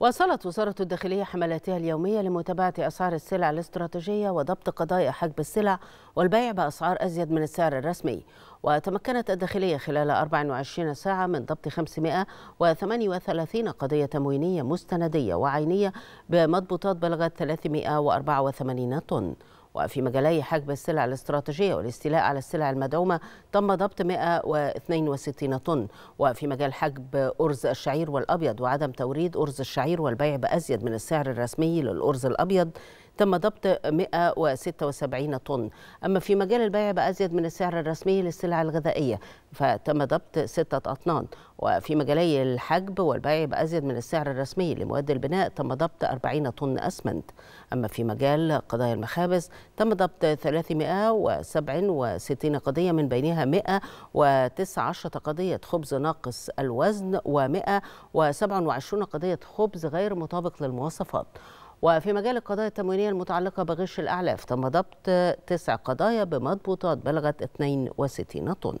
واصلت وزارة الداخلية حملاتها اليومية لمتابعة أسعار السلع الاستراتيجية وضبط قضايا حجب السلع والبيع بأسعار أزيد من السعر الرسمي وتمكنت الداخلية خلال 24 ساعة من ضبط 538 قضية تموينية مستندية وعينية بمضبوطات بلغت 384 طن وفي مجالي حجب السلع الاستراتيجية والاستيلاء على السلع المدعومة تم ضبط 162 طن وفي مجال حجب أرز الشعير والأبيض وعدم توريد أرز الشعير والبيع بأزيد من السعر الرسمي للأرز الأبيض تم ضبط 176 طن أما في مجال البيع بأزيد من السعر الرسمي للسلع الغذائية فتم ضبط ستة أطنان وفي مجالي الحجب والبيع بأزيد من السعر الرسمي لمواد البناء تم ضبط 40 طن أسمنت أما في مجال قضايا المخابز تم ضبط 367 قضية من بينها 119 قضية خبز ناقص الوزن و 127 قضية خبز غير مطابق للمواصفات وفي مجال القضايا التموينية المتعلقة بغش الأعلاف تم ضبط تسع قضايا بمضبوطات بلغت 62 طن